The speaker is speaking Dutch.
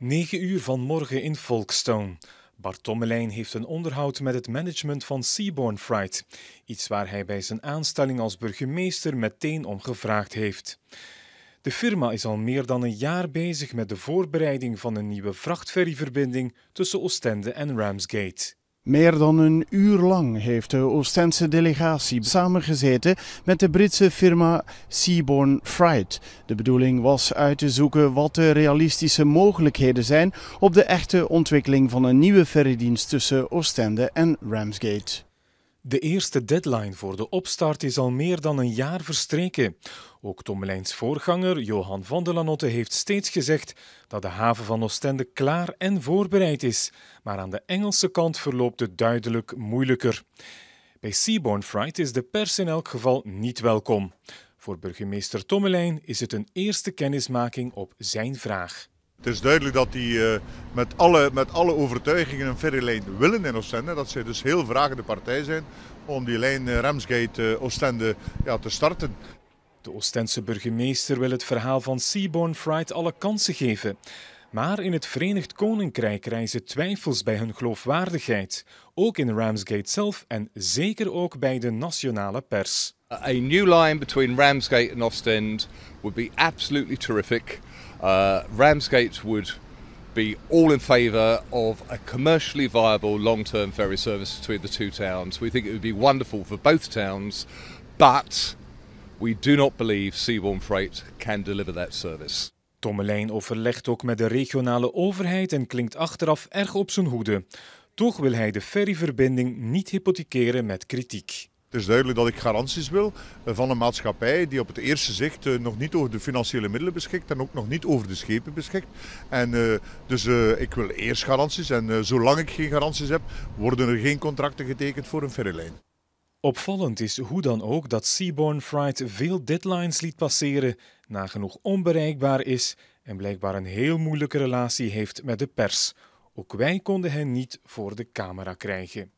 9 uur vanmorgen in Folkestone. Bart heeft een onderhoud met het management van Seaborn Freight. Iets waar hij bij zijn aanstelling als burgemeester meteen om gevraagd heeft. De firma is al meer dan een jaar bezig met de voorbereiding van een nieuwe vrachtferryverbinding tussen Oostende en Ramsgate. Meer dan een uur lang heeft de Oostense delegatie samengezeten met de Britse firma Seaborn Freight. De bedoeling was uit te zoeken wat de realistische mogelijkheden zijn op de echte ontwikkeling van een nieuwe ferrydienst tussen Oostende en Ramsgate. De eerste deadline voor de opstart is al meer dan een jaar verstreken. Ook Tommelijns voorganger Johan van der Lanotte heeft steeds gezegd dat de haven van Oostende klaar en voorbereid is. Maar aan de Engelse kant verloopt het duidelijk moeilijker. Bij Seaborn Fright is de pers in elk geval niet welkom. Voor burgemeester Tommelijn is het een eerste kennismaking op zijn vraag. Het is duidelijk dat die eh, met, alle, met alle overtuigingen een ferry lijn willen in Oostende. Dat ze dus heel vragende partij zijn om die lijn uh, eh, Ramsgate-Oostende eh, ja, te starten. De Oostense burgemeester wil het verhaal van Seaborn Fright alle kansen geven. Maar in het Verenigd Koninkrijk reizen twijfels bij hun geloofwaardigheid, ook in Ramsgate zelf en zeker ook bij de nationale pers. A new line between Ramsgate and Ostend would be absolutely terrific. Uh, Ramsgate would be all in favor of a commercially viable long term ferry service between the two towns. We think it would be wonderful for both towns, but we do not believe Seaborne Freight can deliver that service. Tommelijn overlegt ook met de regionale overheid en klinkt achteraf erg op zijn hoede. Toch wil hij de ferryverbinding niet hypothekeren met kritiek. Het is duidelijk dat ik garanties wil eh, van een maatschappij die op het eerste zicht eh, nog niet over de financiële middelen beschikt en ook nog niet over de schepen beschikt. En, eh, dus ik wil eerst garanties en zolang ik geen garanties heb, worden er geen contracten getekend voor een ferrylijn. Opvallend is hoe dan ook dat Seaborne Freight veel deadlines liet passeren, nagenoeg onbereikbaar is en blijkbaar een heel moeilijke relatie heeft met de pers. Ook wij konden hen niet voor de camera krijgen.